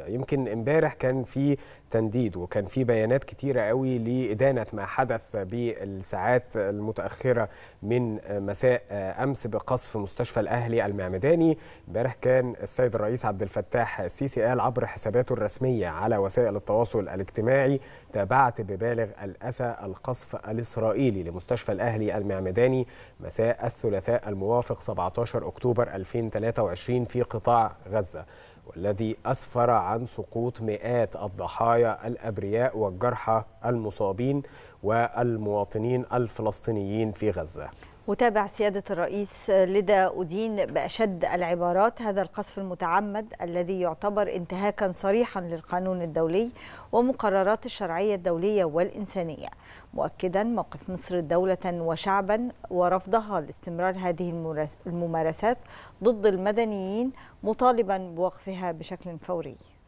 يمكن امبارح كان في تنديد وكان في بيانات كتيرة قوي لإدانة ما حدث بالساعات المتأخرة من مساء أمس بقصف مستشفى الأهلي المعمداني امبارح كان السيد الرئيس عبد الفتاح السيسي قال عبر حساباته الرسمية على وسائل التواصل الاجتماعي تابعت ببالغ الأسى القصف الإسرائيلي لمستشفى الأهلي المعمداني مساء الثلاثاء الموافق 17 أكتوبر 2023 في قطاع غزة والذي أسفر عن سقوط مئات الضحايا الأبرياء والجرحى المصابين والمواطنين الفلسطينيين في غزة وتابع سيادة الرئيس لدى أودين بأشد العبارات هذا القصف المتعمد الذي يعتبر انتهاكا صريحا للقانون الدولي ومقررات الشرعية الدولية والإنسانية مؤكدا موقف مصر دولة وشعبا ورفضها لاستمرار هذه الممارسات ضد المدنيين مطالبا بوقفها بشكل فوري